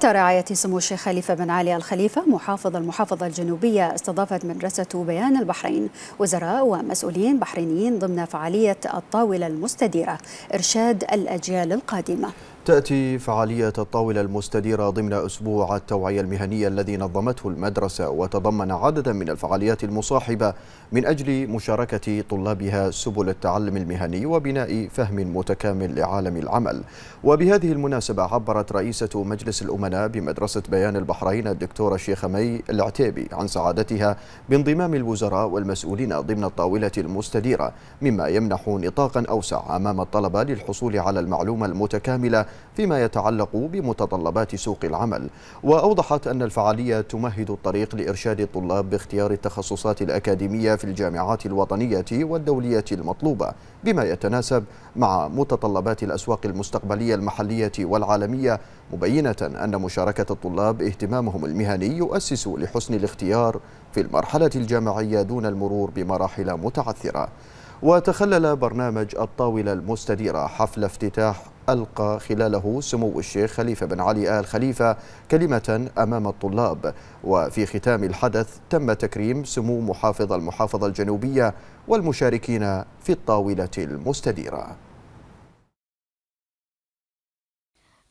تحت رعاية سمو الشيخ خليفة بن علي الخليفة محافظ المحافظة الجنوبية استضافت مدرسة بيان البحرين وزراء ومسؤولين بحرينيين ضمن فعالية الطاولة المستديرة إرشاد الأجيال القادمة تأتي فعالية الطاولة المستديرة ضمن أسبوع التوعية المهنية الذي نظمته المدرسة وتضمن عددا من الفعاليات المصاحبة من أجل مشاركة طلابها سبل التعلم المهني وبناء فهم متكامل لعالم العمل وبهذه المناسبة عبرت رئيسة مجلس الأمناء بمدرسة بيان البحرين الدكتورة شيخ مي العتيبي عن سعادتها بانضمام الوزراء والمسؤولين ضمن الطاولة المستديرة مما يمنح نطاقا أوسع أمام الطلبة للحصول على المعلومة المتكاملة فيما يتعلق بمتطلبات سوق العمل وأوضحت أن الفعالية تمهد الطريق لإرشاد الطلاب باختيار التخصصات الأكاديمية في الجامعات الوطنية والدولية المطلوبة بما يتناسب مع متطلبات الأسواق المستقبلية المحلية والعالمية مبينة أن مشاركة الطلاب اهتمامهم المهني يؤسس لحسن الاختيار في المرحلة الجامعية دون المرور بمراحل متعثرة وتخلل برنامج الطاولة المستديرة حفل افتتاح ألقى خلاله سمو الشيخ خليفة بن علي آل خليفة كلمة أمام الطلاب وفي ختام الحدث تم تكريم سمو محافظ المحافظة الجنوبية والمشاركين في الطاولة المستديرة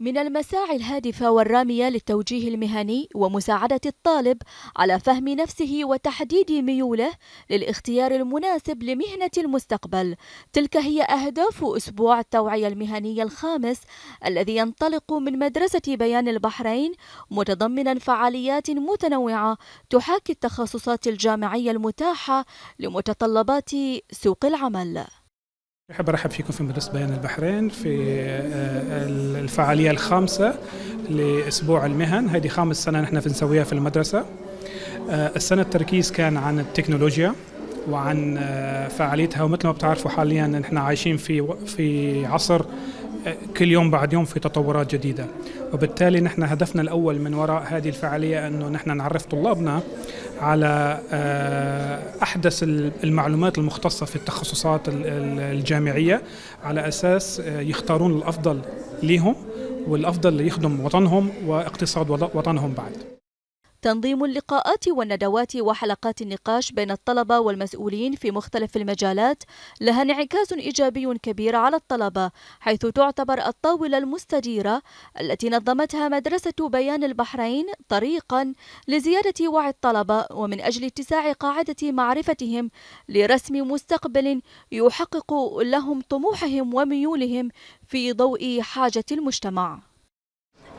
من المساعي الهادفة والرامية للتوجيه المهني ومساعدة الطالب على فهم نفسه وتحديد ميوله للاختيار المناسب لمهنة المستقبل، تلك هي أهداف أسبوع التوعية المهنية الخامس الذي ينطلق من مدرسة بيان البحرين متضمنا فعاليات متنوعة تحاكي التخصصات الجامعية المتاحة لمتطلبات سوق العمل. أحب أرحب فيكم في مدرسة بيان البحرين في آه، آه، الفعالية الخامسة لأسبوع المهن هذه خامس سنة نحن بنسويها في المدرسة آه، السنة التركيز كان عن التكنولوجيا وعن فعاليتها ومثل ما بتعرفوا حاليا نحن عايشين في في عصر كل يوم بعد يوم في تطورات جديدة وبالتالي نحن هدفنا الأول من وراء هذه الفعالية أنه نحن نعرف طلابنا على آه، احدث المعلومات المختصه في التخصصات الجامعيه على اساس آه، يختارون الافضل لهم والافضل ليخدم وطنهم واقتصاد وطنهم بعد تنظيم اللقاءات والندوات وحلقات النقاش بين الطلبة والمسؤولين في مختلف المجالات لها انعكاس إيجابي كبير على الطلبة حيث تعتبر الطاولة المستديرة التي نظمتها مدرسة بيان البحرين طريقا لزيادة وعي الطلبة ومن أجل اتساع قاعدة معرفتهم لرسم مستقبل يحقق لهم طموحهم وميولهم في ضوء حاجة المجتمع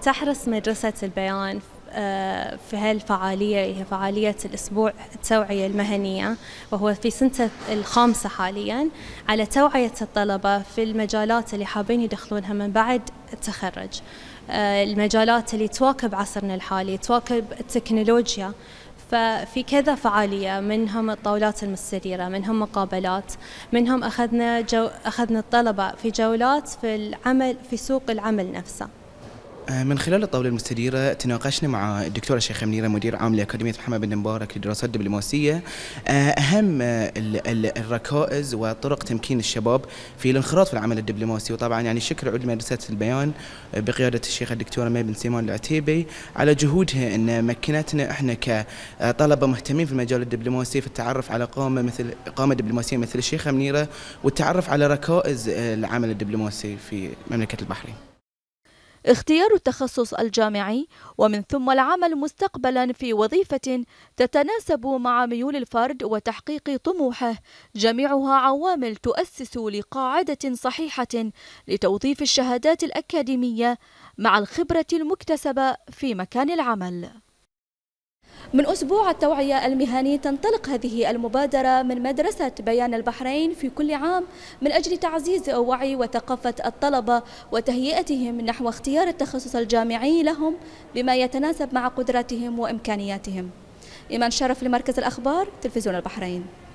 تحرص مدرسة البيان آه، في هالفعالية هي فعالية الأسبوع التوعية المهنية وهو في سنته الخامسة حاليا على توعية الطلبة في المجالات اللي حابين يدخلونها من بعد التخرج آه، المجالات اللي تواكب عصرنا الحالي تواكب التكنولوجيا ففي كذا فعالية منهم الطاولات المستديرة منهم مقابلات منهم أخذنا, جو أخذنا الطلبة في جولات في العمل في سوق العمل نفسه آه، من خلال الطاولة المستديرة تناقشنا مع الدكتورة الشيخة منيرة مدير عام لأكاديمية محمد بن مبارك للدراسات الدبلوماسية آه، أهم الركائز وطرق تمكين الشباب في الانخراط في العمل الدبلوماسي وطبعا يعني شكر عود مدرسة البيان آه، بقيادة الشيخة الدكتورة مي بن سيمان العتيبي على جهودها أن مكنتنا احنا كطلبة مهتمين في المجال الدبلوماسي في التعرف على قامة مثل قامة دبلوماسية مثل الشيخة منيرة والتعرف على ركائز العمل الدبلوماسي في مملكة البحرين. اختيار التخصص الجامعي ومن ثم العمل مستقبلا في وظيفة تتناسب مع ميول الفرد وتحقيق طموحه جميعها عوامل تؤسس لقاعدة صحيحة لتوظيف الشهادات الأكاديمية مع الخبرة المكتسبة في مكان العمل من أسبوع التوعية المهني تنطلق هذه المبادرة من مدرسة بيان البحرين في كل عام من أجل تعزيز وعي وثقافة الطلبة وتهيئتهم نحو اختيار التخصص الجامعي لهم بما يتناسب مع قدراتهم وإمكانياتهم إيمان شرف لمركز الأخبار تلفزيون البحرين